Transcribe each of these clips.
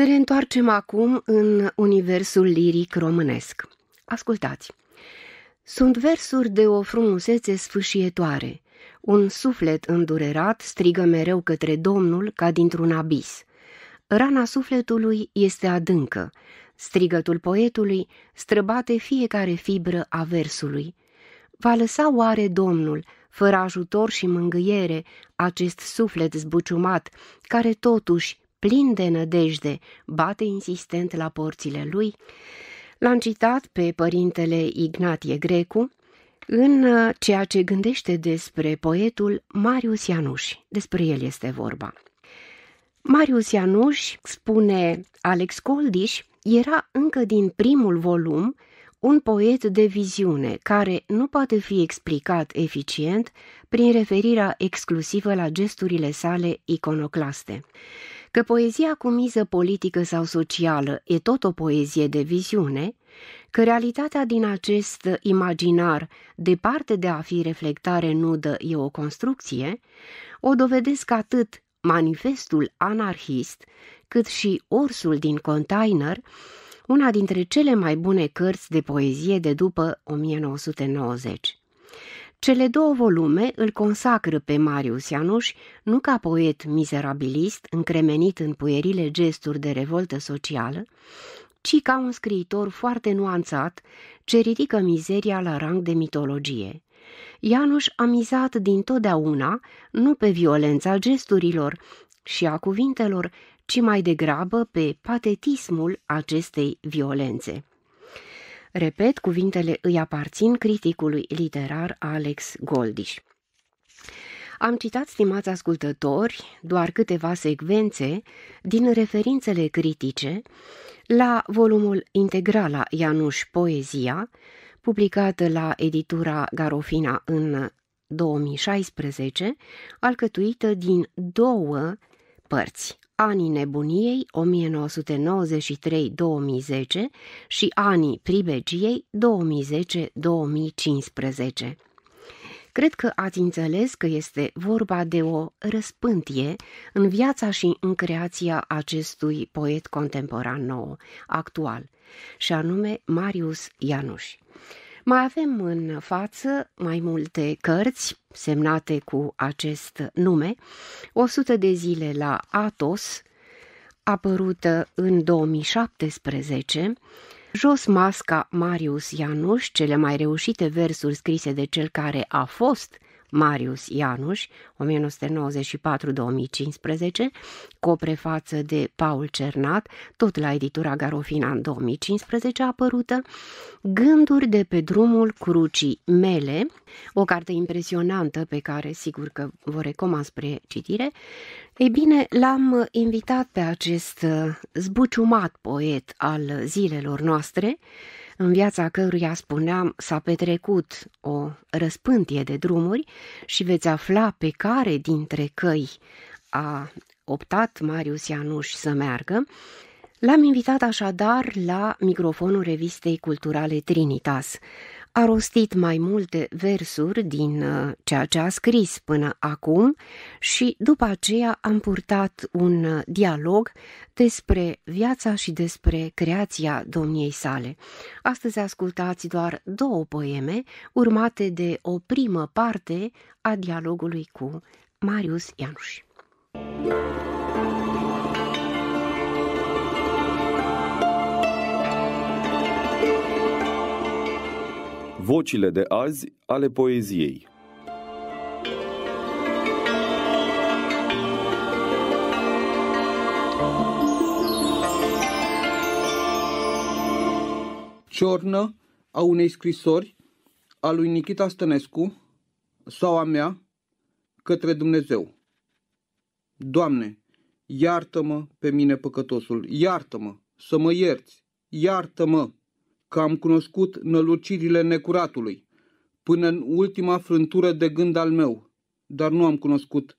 Ne reîntoarcem acum în universul liric românesc. Ascultați! Sunt versuri de o frumusețe sfâșietoare. Un suflet îndurerat strigă mereu către Domnul ca dintr-un abis. Rana sufletului este adâncă. Strigătul poetului străbate fiecare fibră a versului. Va lăsa oare Domnul, fără ajutor și mângâiere, acest suflet zbuciumat, care totuși plin de nădejde, bate insistent la porțile lui, l-am citat pe părintele Ignatie Grecu în uh, ceea ce gândește despre poetul Marius Ianuș. Despre el este vorba. Marius Ianuș, spune Alex Coldiș, era încă din primul volum un poet de viziune care nu poate fi explicat eficient prin referirea exclusivă la gesturile sale iconoclaste că poezia cu miză politică sau socială e tot o poezie de viziune, că realitatea din acest imaginar, departe de a fi reflectare nudă, e o construcție, o dovedesc atât manifestul anarhist, cât și Orsul din container, una dintre cele mai bune cărți de poezie de după 1990. Cele două volume îl consacră pe Marius Ianuș nu ca poet mizerabilist, încremenit în puierile gesturi de revoltă socială, ci ca un scriitor foarte nuanțat ce ridică mizeria la rang de mitologie. Ianuș a mizat dintotdeauna nu pe violența gesturilor și a cuvintelor, ci mai degrabă pe patetismul acestei violențe. Repet, cuvintele îi aparțin criticului literar Alex Goldiș. Am citat, stimați ascultători, doar câteva secvențe din referințele critice la volumul integral a Ianuș Poezia, publicat la editura Garofina în 2016, alcătuită din două părți. Anii nebuniei 1993-2010 și Anii pribegiei 2010-2015. Cred că ați înțeles că este vorba de o răspântie în viața și în creația acestui poet contemporan nou, actual, și anume Marius Ianuș. Mai avem în față mai multe cărți semnate cu acest nume, 100 de zile la Atos, apărută în 2017, Jos masca Marius Ianuș, cele mai reușite versuri scrise de cel care a fost Marius Ianuș, 1994-2015, cu o prefață de Paul Cernat, tot la editura Garofina în 2015 apărută, Gânduri de pe drumul crucii mele, o carte impresionantă pe care sigur că vă recomand spre citire, ei bine, l-am invitat pe acest uh, zbuciumat poet al zilelor noastre, în viața căruia spuneam s-a petrecut o răspântie de drumuri și veți afla pe care dintre căi a optat Marius Ianuș să meargă, L-am invitat așadar la microfonul revistei culturale Trinitas a rostit mai multe versuri din uh, ceea ce a scris până acum și după aceea am purtat un uh, dialog despre viața și despre creația domniei sale. Astăzi ascultați doar două poeme urmate de o primă parte a dialogului cu Marius Ianuș. Thank you. Vocile de azi ale poeziei. Ciornă a unei scrisori a lui Nikita Stănescu sau a mea către Dumnezeu. Doamne, iartă-mă pe mine păcătosul, iartă-mă să mă ierți, iartă-mă că am cunoscut nălucirile necuratului, până în ultima frântură de gând al meu, dar nu am cunoscut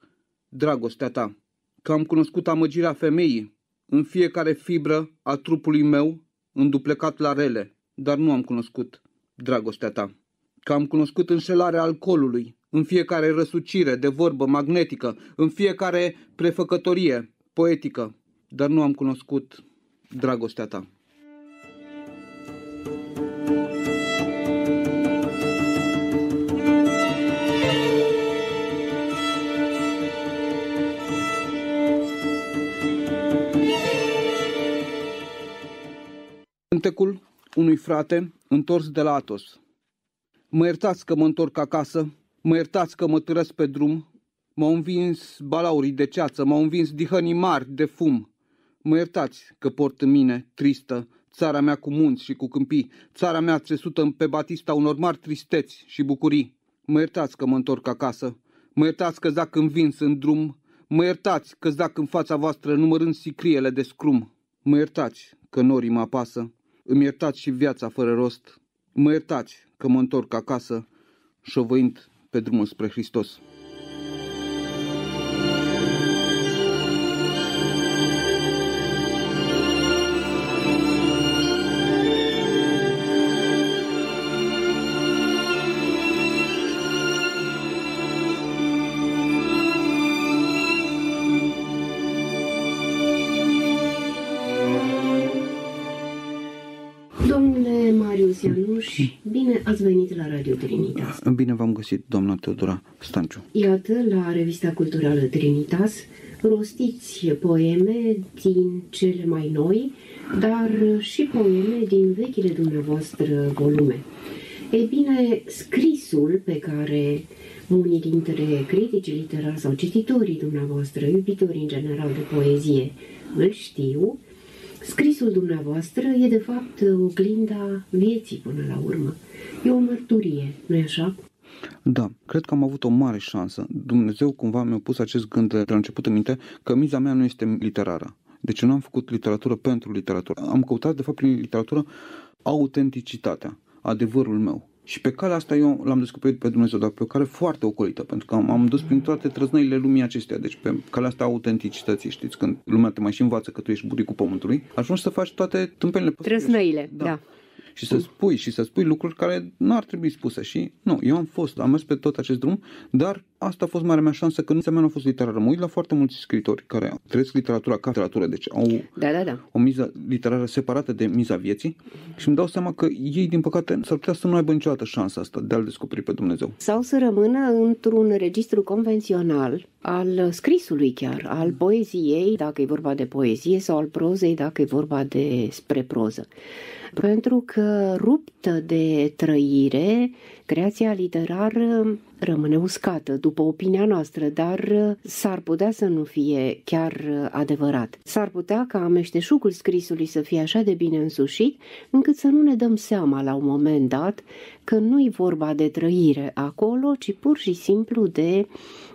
dragostea ta, că am cunoscut amăgirea femeii în fiecare fibră a trupului meu, înduplecat la rele, dar nu am cunoscut dragostea ta, că am cunoscut înșelarea alcoolului, în fiecare răsucire de vorbă magnetică, în fiecare prefăcătorie poetică, dar nu am cunoscut dragostea ta. Cântecul unui frate întors de la Atos. Mă iertați că mă întorc acasă, mă iertați că mă târăsc pe drum, m-au învins balaurii de ceață, m-au învins dihănii mari de fum. Mă iertați că port în mine, tristă, țara mea cu munți și cu câmpii, țara mea țesută pe batista unor mari tristeți și bucurii. Mă iertați că mă întorc acasă, mă iertați că zac învins în drum, mă iertați că zac în fața voastră numărând sicriele de scrum. Mă iertați că norii mă apasă, îmi iertați și viața fără rost, mă iertați că mă întorc acasă, șovăind pe drumul spre Hristos. Bine v-am găsit, doamna Teodora Stanciu. Iată, la revista culturală Trinitas, rostiți poeme din cele mai noi, dar și poeme din vechile dumneavoastră volume. Ei bine, scrisul pe care unii dintre criticii literari sau cititorii dumneavoastră, iubitori în general de poezie, îl știu, Scrisul dumneavoastră e de fapt oglinda vieții până la urmă. E o mărturie, nu-i așa? Da, cred că am avut o mare șansă. Dumnezeu cumva mi-a pus acest gând de la început în minte că miza mea nu este literară. Deci nu am făcut literatură pentru literatură. Am căutat, de fapt, prin literatură autenticitatea, adevărul meu. Și pe calea asta eu l-am descoperit pe Dumnezeu, dar pe o cale foarte ocolită, pentru că am, am dus prin toate trăznăile lumii acestea, deci pe calea asta autenticității, știți, când lumea te mai și învață că tu ești buricul pământului, ajungi să faci toate tâmpenile Trăznăile, da. da și să spui și să spui lucruri care nu ar trebui spuse și nu, eu am fost, am mers pe tot acest drum, dar asta a fost marea mea șansă că nu mea nu a fost literară. Mă uit la foarte mulți scritori care trăiesc literatura ca literatură, deci au da, da, da. o miză literară separată de miza vieții și îmi dau seama că ei, din păcate, s-ar putea să nu aibă niciodată șansa asta de a-L descoperi pe Dumnezeu. Sau să rămână într-un registru convențional al scrisului chiar, al mm. poeziei, dacă e vorba de poezie, sau al prozei, dacă e vorba de spre proză. Pentru că ruptă de trăire, creația literară rămâne uscată, după opinia noastră, dar s-ar putea să nu fie chiar adevărat. S-ar putea ca meșteșugul scrisului să fie așa de bine însușit, încât să nu ne dăm seama la un moment dat că nu-i vorba de trăire acolo, ci pur și simplu de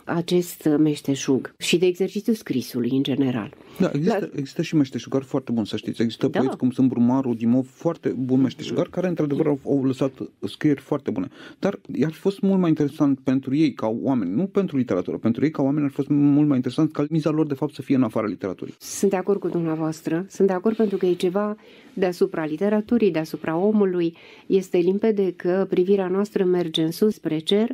acest uh, meșteșug și de exercițiu scrisului în general. Da, există, Dar... există și meșteșugari foarte buni, să știți. Există da. poeți cum sunt Brumaru, Dimov, foarte buni meșteșugari care într-adevăr au, au lăsat scrieri foarte bune. Dar ar fi fost mult mai interesant pentru ei ca oameni, nu pentru literatură, pentru ei ca oameni ar fi fost mult mai interesant ca miza lor de fapt să fie în afara literaturii. Sunt de acord cu dumneavoastră, sunt de acord pentru că e ceva deasupra literaturii, deasupra omului. Este limpede că privirea noastră merge în sus spre cer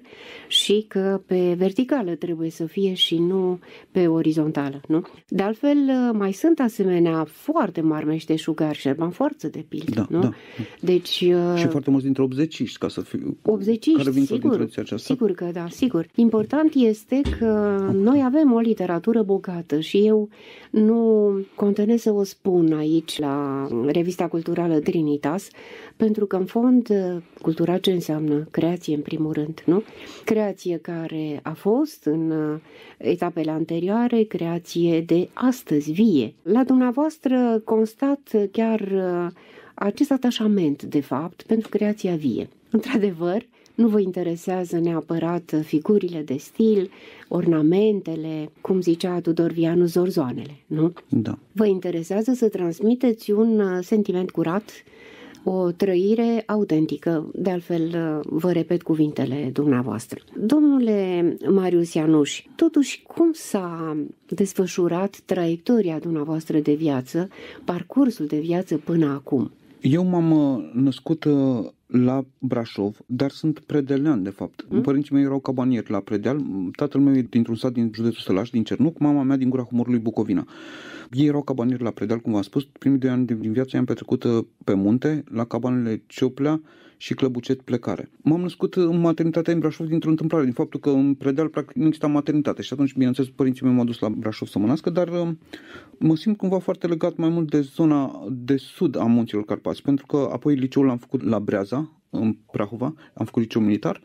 și că pe verticală trebuie să fie și nu pe orizontală, nu? De altfel, uh, mai sunt asemenea foarte mari meșteșugari, Șerban Forță, de pildă, da, nu? Da. Deci... Uh, și foarte mulți dintre 80 ca să fiu... 80 care vin sigur, sigur că da, sigur. Important este că okay. noi avem o literatură bogată și eu nu contenez să o spun aici la revista culturală Trinitas, pentru că în fond uh, cultura ce înseamnă? Creație în primul rând, nu? Creație care a fost în uh, etapele anterioare, creație de astăzi vie. La dumneavoastră constat chiar uh, acest atașament, de fapt, pentru creația vie. Într-adevăr, nu vă interesează neapărat figurile de stil, ornamentele, cum zicea Tudor Vianu, zorzoanele, nu? Da. Vă interesează să transmiteți un uh, sentiment curat o trăire autentică. De altfel, vă repet cuvintele dumneavoastră. Domnule Marius Ianuș, totuși, cum s-a desfășurat traiectoria dumneavoastră de viață, parcursul de viață până acum? Eu m-am uh, născut uh, la Brașov, dar sunt predelean, de fapt. Mm? Părinții mei erau cabanieri la predeal, tatăl meu e dintr-un sat din județul Sălaș, din Cernuc, mama mea din Gura Humorului Bucovina. Ei erau cabanieri la predeal, cum v-am spus, primii doi ani din viața i-am petrecut uh, pe munte, la cabanele Cioplea, și Clăbucet Plecare. M-am născut în maternitatea în Brașov dintr-o întâmplare, din faptul că în Predeal practic nu exista maternitate și atunci, bineînțeles, părinții mei m-au dus la Brașov să mă nască, dar uh, mă simt cumva foarte legat mai mult de zona de sud a Munților Carpați, pentru că apoi liceul l-am făcut la Breaza, în Prahova, am făcut liceu militar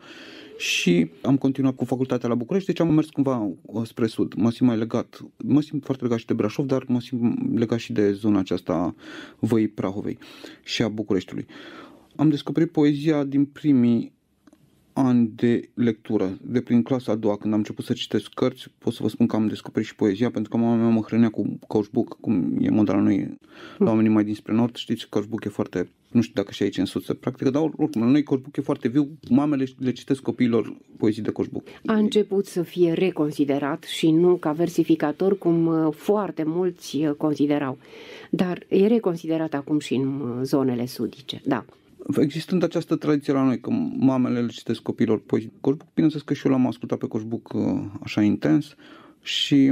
și am continuat cu facultatea la București, deci am mers cumva uh, spre sud. Mă simt mai legat, mă simt foarte legat și de Brașov, dar mă simt legat și de zona aceasta Văii Prahovei și a Bucureștiului. Am descoperit poezia din primii ani de lectură, de prin clasa a doua, când am început să citesc cărți, pot să vă spun că am descoperit și poezia, pentru că mama mea mă hrănea cu Caușbuc, cum e moda la noi, la hmm. oamenii mai dinspre nord, știți, Caușbuc e foarte, nu știu dacă și aici în sud se practică, dar oricum, la noi Caușbuc e foarte viu, mamele le citesc copiilor poezii de Caușbuc. A început să fie reconsiderat și nu ca versificator, cum uh, foarte mulți uh, considerau, dar e reconsiderat acum și în uh, zonele sudice, da. Existând această tradiție la noi, că mamele le citesc copilor poezii Coșbuc, bineînțeles că și eu l-am ascultat pe Coșbuc uh, așa intens și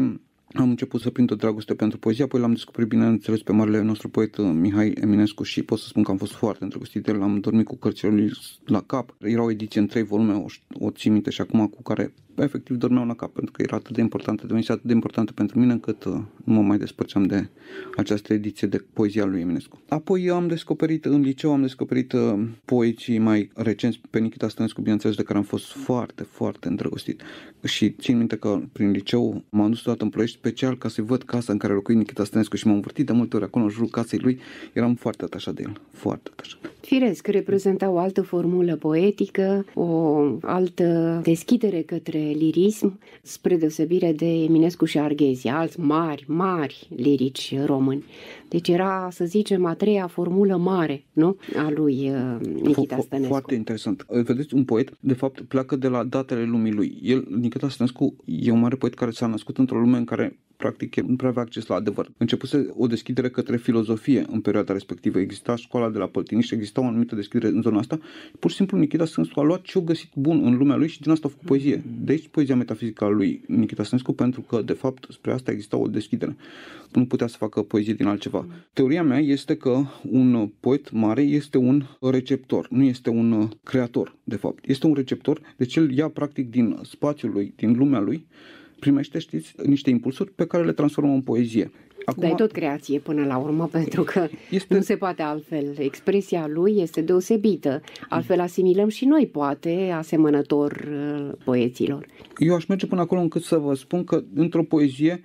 am început să prind o dragoste pentru poezie, apoi l-am descoperit, bineînțeles, pe marele nostru poet uh, Mihai Eminescu și pot să spun că am fost foarte îndrăgostit de el, am dormit cu cărțile lui la cap. Era o ediție în trei volume, o, o țin minte și acum cu care efectiv dormeau la cap pentru că era atât de importantă, devenise atât de importantă pentru mine încât uh, nu mă mai despărțeam de această ediție de poezia lui Eminescu. Apoi am descoperit, în liceu am descoperit uh, poeții mai recenți pe Nikita Stănescu, bineînțeles, de care am fost foarte, foarte îndrăgostit. Și țin minte că prin liceu m-am dus toată în Ploiești special ca să-i văd casa în care locuia Nikita Stănescu și m-am învârtit de multe ori acolo în jurul casei lui. Eram foarte atașat de el, foarte atașat. Firesc, reprezenta o altă formulă poetică, o altă deschidere către lirism, spre deosebire de Eminescu și Arghezi, alți mari, mari lirici români. Deci era, să zicem, a treia formulă mare nu? a lui uh, Nikita Stănescu. Foarte interesant. Vedeți, un poet, de fapt, pleacă de la datele lumii lui. El, Nikita Stănescu, e un mare poet care s-a născut într-o lume în care practic nu prea avea acces la adevăr. Începuse o deschidere către filozofie în perioada respectivă. Exista școala de la Păltiniș, exista o anumită deschidere în zona asta. Pur și simplu Nikita Stănescu a luat ce a găsit bun în lumea lui și din asta a făcut poezie. De aici poezia metafizică a lui Nikita Stănescu, pentru că, de fapt, spre asta exista o deschidere. Nu putea să facă poezie din altceva altceva. Teoria mea este că un poet mare este un receptor, nu este un creator, de fapt. Este un receptor, deci el ia practic din spațiul lui, din lumea lui, primește, știți, niște impulsuri pe care le transformă în poezie. Acum, Dar e tot creație până la urmă, pentru că este... nu se poate altfel. Expresia lui este deosebită. Altfel asimilăm și noi, poate, asemănător uh, poeților. Eu aș merge până acolo încât să vă spun că într-o poezie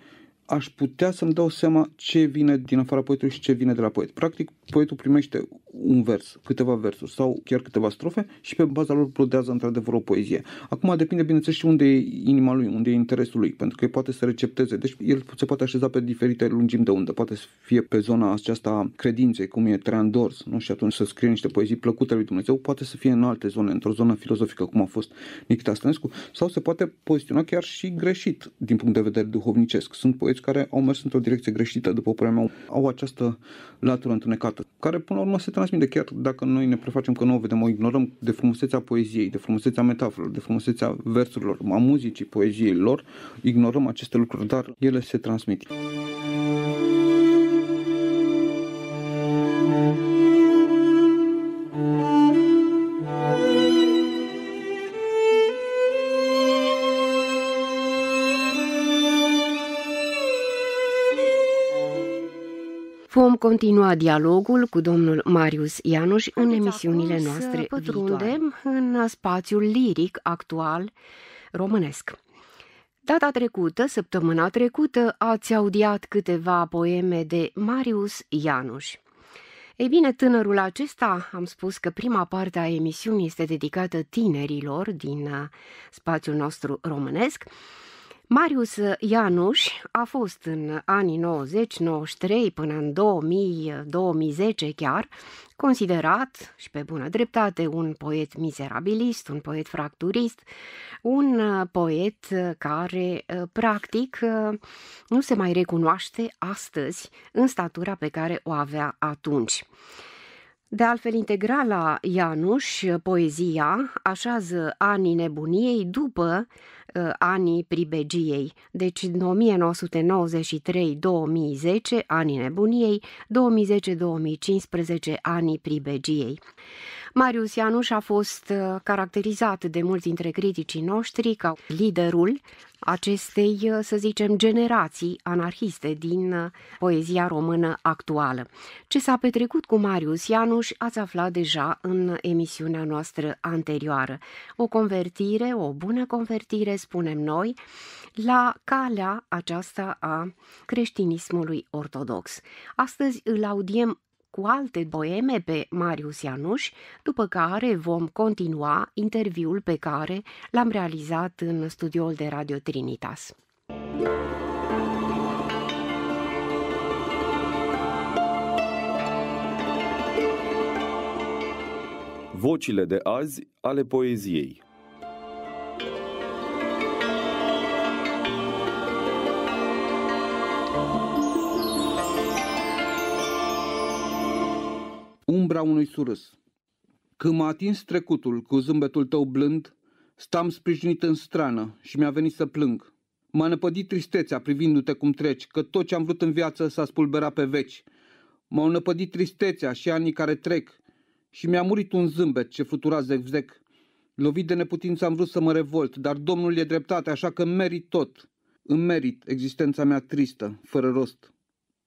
aș putea să-mi dau seama ce vine din afara poetului și ce vine de la poet. Practic, poetul primește un vers, câteva versuri sau chiar câteva strofe și pe baza lor plodează într-adevăr o poezie. Acum depinde, bineînțeles, și unde e inima lui, unde e interesul lui, pentru că el poate să recepteze. Deci el se poate așeza pe diferite lungimi de undă. Poate să fie pe zona aceasta credinței, cum e Traian Dors, nu? și atunci să scrie niște poezii plăcute lui Dumnezeu, poate să fie în alte zone, într-o zonă filozofică, cum a fost Nikita Stănescu, sau se poate poziționa chiar și greșit din punct de vedere duhovnicesc. Sunt poeți care au mers într-o direcție greșită, după părerea mea, au această latură întunecată, care până la urmă se minte, chiar dacă noi ne prefacem că nu o vedem, o ignorăm de frumusețea poeziei, de frumusețea metaforilor, de frumusețea versurilor, a muzicii, poeziei lor, ignorăm aceste lucruri, dar ele se transmit. Vom continua dialogul cu domnul Marius Ianuș în Haideți emisiunile noastre viitoare. în spațiul liric actual românesc. Data trecută, săptămâna trecută, ați audiat câteva poeme de Marius Ianuș. Ei bine, tânărul acesta, am spus că prima parte a emisiunii este dedicată tinerilor din uh, spațiul nostru românesc, Marius Ianuș a fost în anii 90-93 până în 2000-2010 chiar considerat, și pe bună dreptate, un poet mizerabilist, un poet fracturist, un uh, poet uh, care, uh, practic, nu se mai recunoaște astăzi în statura pe care o avea atunci. De altfel, integrala Ianuș, poezia, așează anii nebuniei după uh, anii pribegiei. Deci, în 1993-2010, anii nebuniei, 2010-2015, anii pribegiei. Marius Ianuș a fost uh, caracterizat de mulți dintre criticii noștri ca liderul acestei, uh, să zicem, generații anarhiste din uh, poezia română actuală. Ce s-a petrecut cu Marius Ianuș ați aflat deja în emisiunea noastră anterioară. O convertire, o bună convertire, spunem noi, la calea aceasta a creștinismului ortodox. Astăzi îl audiem cu alte boeme pe Marius Ianuș, după care vom continua interviul pe care l-am realizat în studioul de Radio Trinitas. Vocile de azi ale poeziei umbra unui surâs. Când m-a atins trecutul cu zâmbetul tău blând, stam sprijinit în strană și mi-a venit să plâng. M-a năpădit tristețea privindu-te cum treci, că tot ce am vrut în viață s-a spulberat pe veci. M-au năpădit tristețea și anii care trec și mi-a murit un zâmbet ce flutura zec-zec. Lovit de neputință am vrut să mă revolt, dar Domnul e dreptate, așa că merit tot. Îmi merit existența mea tristă, fără rost,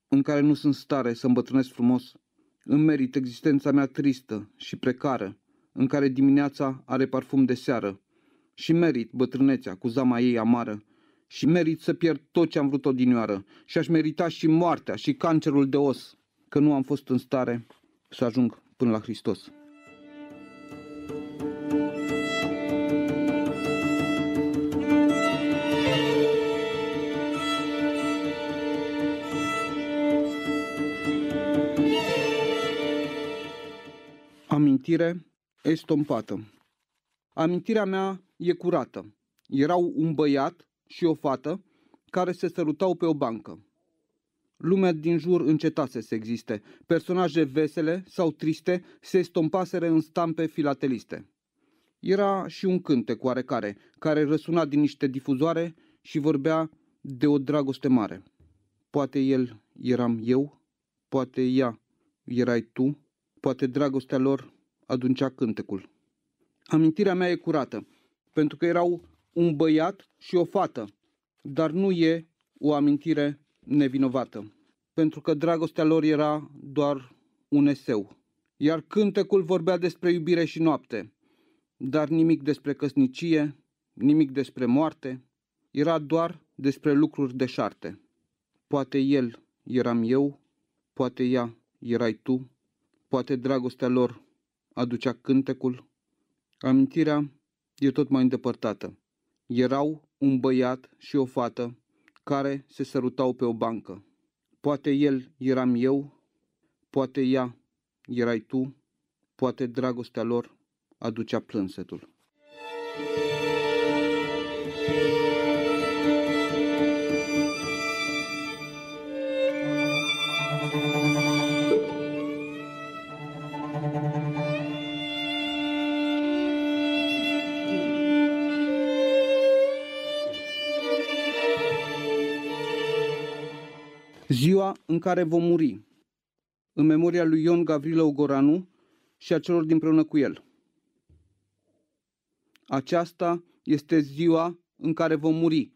în care nu sunt stare să îmbătrânesc frumos. Îmi merit existența mea tristă și precară, în care dimineața are parfum de seară. Și merit bătrânețea cu zama ei amară. Și merit să pierd tot ce am vrut odinioară. Și aș merita și moartea și cancerul de os, că nu am fost în stare să ajung până la Hristos. amintire estompată. Amintirea mea e curată. Erau un băiat și o fată care se sărutau pe o bancă. Lumea din jur încetase să existe. Personaje vesele sau triste se estompaseră în stampe filateliste. Era și un cântec oarecare, care răsuna din niște difuzoare și vorbea de o dragoste mare. Poate el eram eu, poate ea erai tu, poate dragostea lor aduncea cântecul. Amintirea mea e curată, pentru că erau un băiat și o fată, dar nu e o amintire nevinovată, pentru că dragostea lor era doar un eseu. Iar cântecul vorbea despre iubire și noapte, dar nimic despre căsnicie, nimic despre moarte, era doar despre lucruri deșarte. Poate el eram eu, poate ea erai tu, poate dragostea lor aducea cântecul. Amintirea e tot mai îndepărtată. Erau un băiat și o fată care se sărutau pe o bancă. Poate el eram eu, poate ea erai tu, poate dragostea lor aducea plânsetul. ziua în care vom muri, în memoria lui Ion Gavrilă Ogoranu și a celor dinpreună cu el. Aceasta este ziua în care vom muri,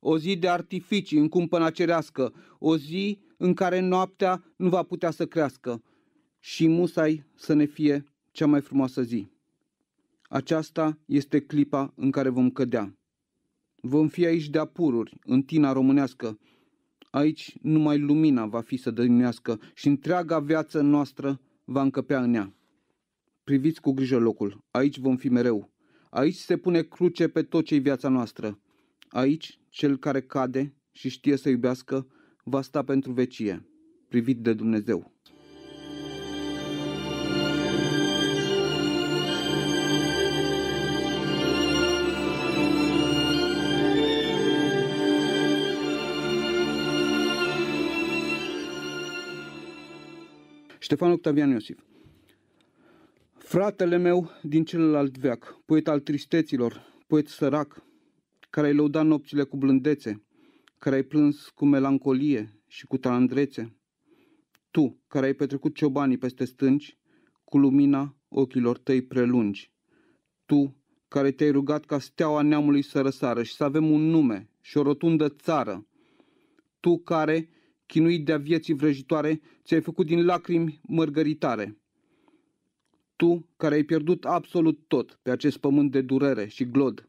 o zi de artificii în cumpăna cerească, o zi în care noaptea nu va putea să crească și musai să ne fie cea mai frumoasă zi. Aceasta este clipa în care vom cădea. Vom fi aici de apururi, în tina românească, Aici numai lumina va fi să dăinuiască și întreaga viață noastră va încăpea în ea. Priviți cu grijă locul, aici vom fi mereu. Aici se pune cruce pe tot ce viața noastră. Aici, cel care cade și știe să iubească, va sta pentru vecie, privit de Dumnezeu. Ștefan Octavian Iosif Fratele meu din celălalt veac, poet al tristeților, poet sărac, care ai lăudat nopțile cu blândețe, care ai plâns cu melancolie și cu tandrețe, tu, care ai petrecut ciobanii peste stânci, cu lumina ochilor tăi prelungi, tu, care te-ai rugat ca steaua neamului să răsară și să avem un nume și o rotundă țară, tu care, chinuit de-a vieții vrăjitoare, ți-ai făcut din lacrimi mărgăritare. Tu, care ai pierdut absolut tot pe acest pământ de durere și glod.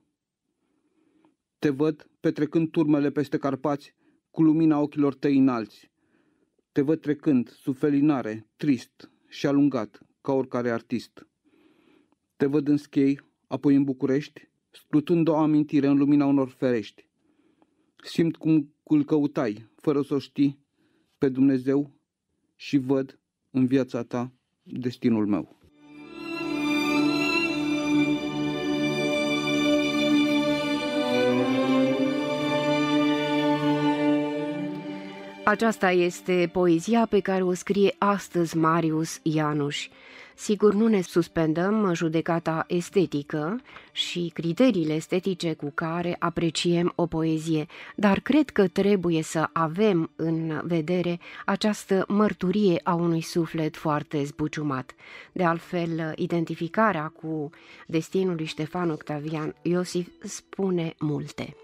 Te văd petrecând turmele peste Carpați cu lumina ochilor tăi înalți. Te văd trecând, sufelinare, trist și alungat, ca oricare artist. Te văd în schei, apoi în București, splutând o amintire în lumina unor ferești. Simt cum îl căutai, fără să o știi, pe Dumnezeu și văd în viața ta destinul meu. Aceasta este poezia pe care o scrie astăzi Marius Ianuș. Sigur, nu ne suspendăm judecata estetică și criteriile estetice cu care apreciem o poezie, dar cred că trebuie să avem în vedere această mărturie a unui suflet foarte zbuciumat. De altfel, identificarea cu destinul lui Ștefan Octavian Iosif spune multe.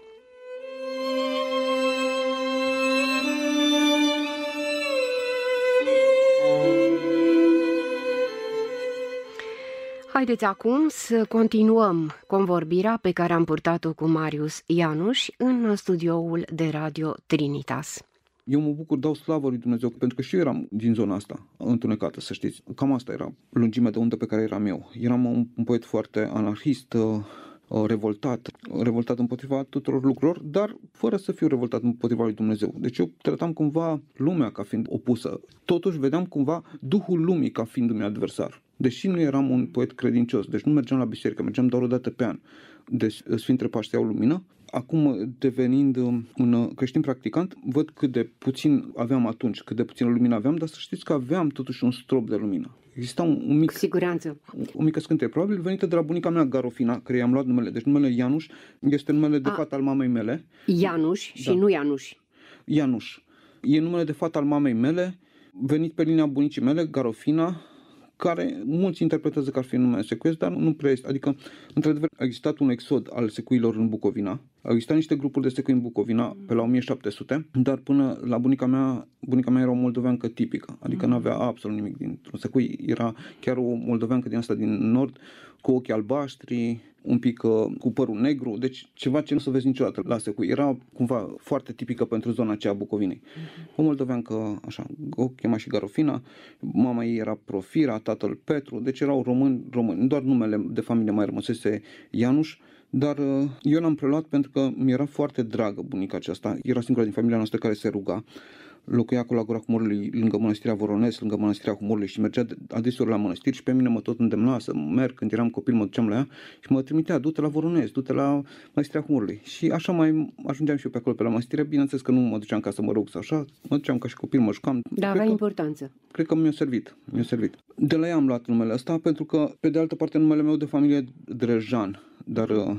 Haideți acum să continuăm convorbirea pe care am purtat-o cu Marius Ianuș în studioul de radio Trinitas. Eu mă bucur, dau slavă lui Dumnezeu, pentru că și eu eram din zona asta întunecată, să știți. Cam asta era lungimea de undă pe care eram eu. Eram un, un poet foarte anarhist, uh, uh, revoltat, revoltat împotriva tuturor lucrurilor, dar fără să fiu revoltat împotriva lui Dumnezeu. Deci eu tratam cumva lumea ca fiind opusă. Totuși vedeam cumva Duhul lumii ca fiind mi adversar. Deși nu eram un poet credincios, deci nu mergeam la biserică, mergeam doar o dată pe an. Deci Sfintele Paște au lumină. Acum, devenind um, un uh, creștin practicant, văd cât de puțin aveam atunci, cât de puțin lumină aveam, dar să știți că aveam totuși un strop de lumină. Exista un, un mic... siguranță. O mică scânteie, probabil venită de la bunica mea, Garofina, care i-am luat numele. Deci numele Ianuș este numele de fata fată al mamei mele. Ianuș da. și nu Ianuș. Ianuș. E numele de fată al mamei mele, venit pe linia bunicii mele, Garofina, care mulți interpretează că ar fi numai secuiesc, dar nu prea este. Adică, într-adevăr, a existat un exod al secuilor în Bucovina, au existat niște grupuri de secui în Bucovina pe la 1700, dar până la bunica mea, bunica mea era o moldoveancă tipică, adică mm. nu avea absolut nimic dintr-un secui, era chiar o moldoveancă din asta din nord, cu ochii albaștri, un pic uh, cu părul negru, deci ceva ce nu se vezi niciodată la secu. Era cumva foarte tipică pentru zona aceea a Bucovinei. Mhm. O că, așa, o chema și Garofina, mama ei era Profira, tatăl Petru, deci erau români, români. Doar numele de familie mai rămăsese Ianuș, dar uh, eu l-am preluat pentru că mi era foarte dragă bunica aceasta. Era singura din familia noastră care se ruga locuia acolo la Gura Humorului, lângă Mănăstirea Voronez, lângă Mănăstirea Humorului și mergea adeseori la mănăstiri și pe mine mă tot îndemna să merg când eram copil, mă duceam la ea și mă trimitea, du-te la Voronez, du-te la Mănăstirea Humorului. Și așa mai ajungeam și eu pe acolo, pe la mănăstire. Bineînțeles că nu mă duceam ca să mă rog sau așa, mă duceam ca și copil, mă jucam. Da, avea importanță. Cred că mi-a servit, mi-a servit. De la ea am luat numele ăsta pentru că, pe de altă parte, numele meu de familie Drejan, dar uh,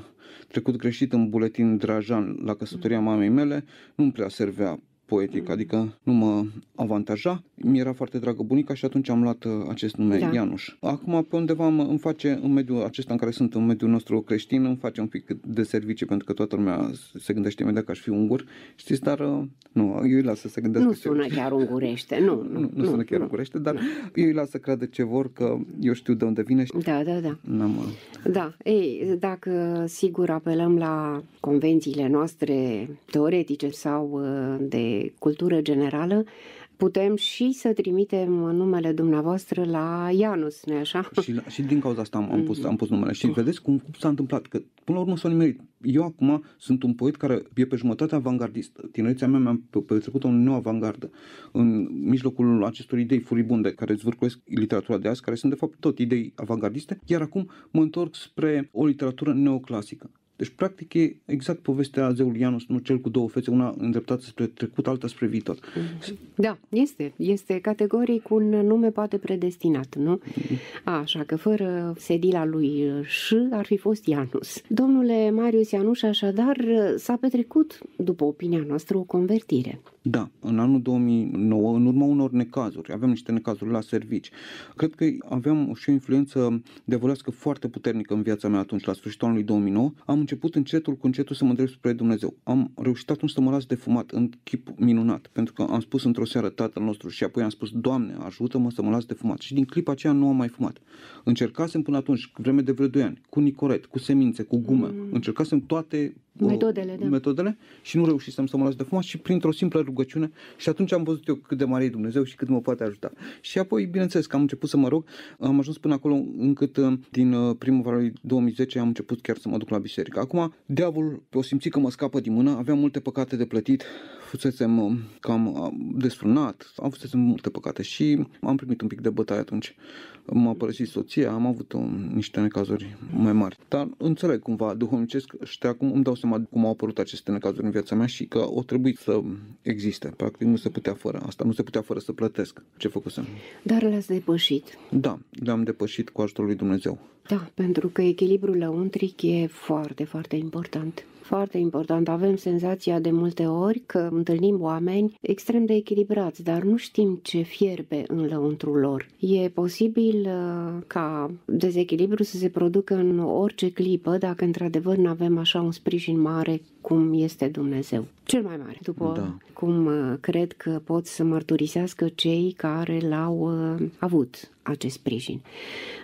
trecut greșit în buletin Drajan la căsătoria mm. mamei mele, nu prea servea poetic, adică nu mă avantaja. Mi era foarte dragă bunica și atunci am luat uh, acest nume, da. Ianuș. Acum, pe undeva îmi face, în mediul acesta în care sunt, în mediul nostru creștin, îmi face un pic de serviciu, pentru că toată lumea se gândește imediat că aș fi ungur, știți, dar uh, nu, eu îi las să se gândească. Nu sună ce... chiar ungurește, nu. Nu, nu, nu sună chiar nu, ungurește, dar nu. eu îi las să creadă ce vor, că eu știu de unde vine. Și... Da, da, da. N-am... Uh, da, ei, dacă sigur apelăm la convențiile noastre teoretice sau de cultură generală, putem și să trimitem numele dumneavoastră la Ianus, nu așa? Și, la, și din cauza asta am, am, pus, mhm. am pus numele. Și vedeți cum, s-a întâmplat, că până la urmă s-a nimerit. Eu acum sunt un poet care e pe jumătate avangardist. Tinerețea mea mi a petrecut o nouă avangardă în mijlocul acestor idei furibunde care zvârcuiesc literatura de azi, care sunt de fapt tot idei avangardiste, iar acum mă întorc spre o literatură neoclasică. Deci, practic, e exact povestea zeului Ianus, nu cel cu două fețe, una îndreptată spre trecut, alta spre viitor. Mhm. Da, este. Este categoric un nume poate predestinat, nu? Mhm. Așa că, fără sedila lui Ș, ar fi fost Ianus. Domnule Marius Ianuș, așadar, s-a petrecut, după opinia noastră, o convertire. Da, în anul 2009, în urma unor necazuri, aveam niște necazuri la servici. Cred că aveam și o influență devolească foarte puternică în viața mea atunci, la sfârșitul anului 2009. Am început încetul cu încetul să mă îndrept spre Dumnezeu. Am reușit atunci să mă las de fumat în chip minunat, pentru că am spus într-o seară tatăl nostru și apoi am spus, Doamne, ajută-mă să mă las de fumat. Și din clipa aceea nu am mai fumat. Încercasem până atunci, vreme de vreo 2 ani, cu nicoret, cu semințe, cu gumă, mm. încercasem toate uh, metodele, da. metodele și nu reușisem să mă las de fumat și printr-o simplă rugăciune și atunci am văzut eu cât de mare e Dumnezeu și cât mă poate ajuta. Și apoi, bineînțeles, că am început să mă rog, am ajuns până acolo încât uh, din uh, primăvara lui 2010 am început chiar să mă duc la biserică nimic. Adică, acum, diavolul o simți că mă scapă din mână, aveam multe păcate de plătit, fusesem um, cam uh, desfrânat, am fusesem multe păcate și am primit un pic de bătaie atunci m-a părăsit soția, am avut o, niște necazuri mai mari. Dar înțeleg cumva duhovnicesc și acum îmi dau seama cum au apărut aceste necazuri în viața mea și că o trebuie să existe. Practic nu se putea fără asta, nu se putea fără să plătesc ce făcusem. Dar le ați depășit. Da, le-am depășit cu ajutorul lui Dumnezeu. Da, pentru că echilibrul la lăuntric e foarte, foarte important foarte important. Avem senzația de multe ori că întâlnim oameni extrem de echilibrați, dar nu știm ce fierbe în lăuntrul lor. E posibil uh, ca dezechilibru să se producă în orice clipă dacă într-adevăr nu avem așa un sprijin mare cum este Dumnezeu. Cel mai mare, după da. cum uh, cred că pot să mărturisească cei care l-au uh, avut acest sprijin.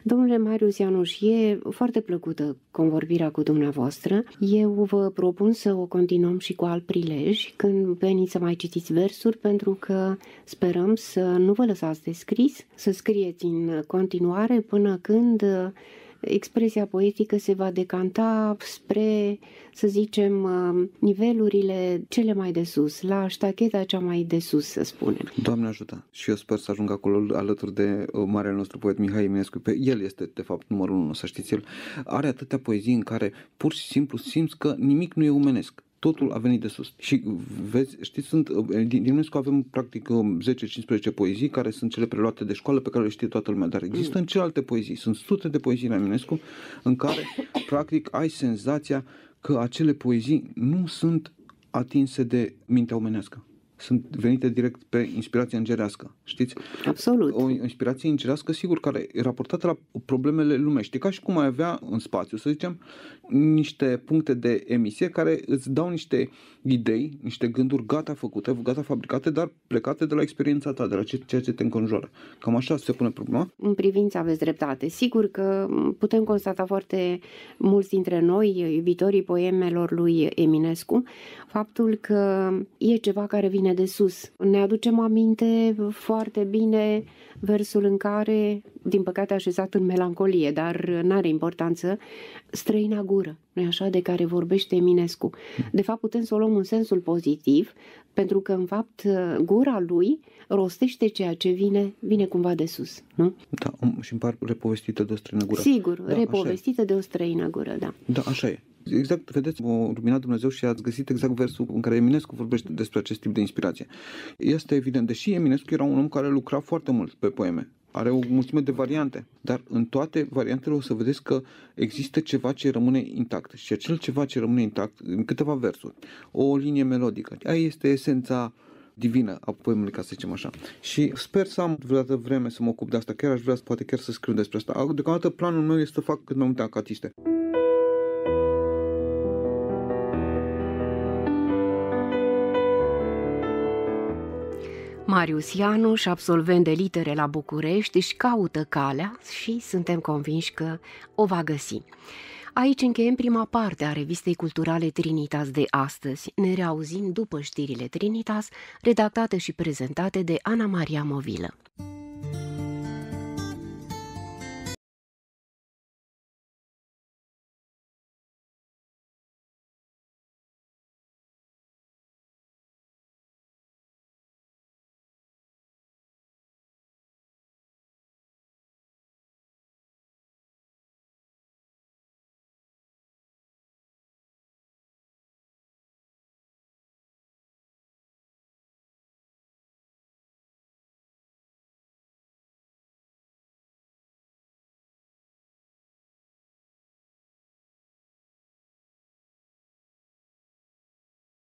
Domnule Marius Ianuș, e foarte plăcută convorbirea cu dumneavoastră. Eu vă propun să o continuăm și cu alt prilej, când veniți să mai citiți versuri, pentru că sperăm să nu vă lăsați de scris, să scrieți în continuare până când uh, expresia poetică se va decanta spre, să zicem, uh, nivelurile cele mai de sus, la ștacheta cea mai de sus, să spunem. Doamne ajută! Și eu sper să ajung acolo alături de uh, marele nostru poet Mihai Eminescu. Pe el este, de fapt, numărul unu, să știți el. Are atâtea poezii în care pur și simplu simți că nimic nu e umenesc totul a venit de sus. Și vezi, știți, sunt, din Eminescu avem practic 10-15 um, poezii care sunt cele preluate de școală pe care le știe toată lumea, dar există mm. în celelalte poezii, sunt sute de poezii la Eminescu în care practic ai senzația că acele poezii nu sunt atinse de mintea omenească sunt venite direct pe inspirație îngerească, știți? Absolut. O inspirație îngerească, sigur, care e raportată la problemele lumești. E ca și cum ai avea în spațiu, să zicem, niște puncte de emisie care îți dau niște idei, niște gânduri gata făcute, gata fabricate, dar plecate de la experiența ta, de la ceea ce te înconjoară. Cam așa se pune problema? În privința aveți dreptate. Sigur că putem constata foarte mulți dintre noi, iubitorii poemelor lui Eminescu, faptul că e ceva care vine vine de sus. Ne aducem aminte foarte bine versul în care, din păcate așezat în melancolie, dar n-are importanță, străina gură, nu așa, de care vorbește Eminescu. De fapt, putem să o luăm în sensul pozitiv, pentru că, în fapt, gura lui rostește ceea ce vine, vine cumva de sus, nu? Da, um, și în par repovestită de o străină gură. Sigur, da, repovestită de o străină gură, da. Da, așa e. Exact, vedeți, o luminat Dumnezeu și ați găsit exact versul în care Eminescu vorbește despre acest tip de inspirație. Este evident, deși Eminescu era un om care lucra foarte mult pe poeme, are o mulțime de variante, dar în toate variantele o să vedeți că există ceva ce rămâne intact și acel ceva ce rămâne intact în câteva versuri, o linie melodică, aia este esența divină a poemului, ca să zicem așa. Și sper să am vreodată vreme să mă ocup de asta, chiar aș vrea să poate chiar să scriu despre asta. Deocamdată planul meu este să fac cât mai multe acatiste. Marius Ianuș, absolvent de litere la București, își caută calea și suntem convinși că o va găsi. Aici încheiem prima parte a revistei culturale Trinitas de astăzi. Ne reauzim după știrile Trinitas, redactate și prezentate de Ana Maria Movilă.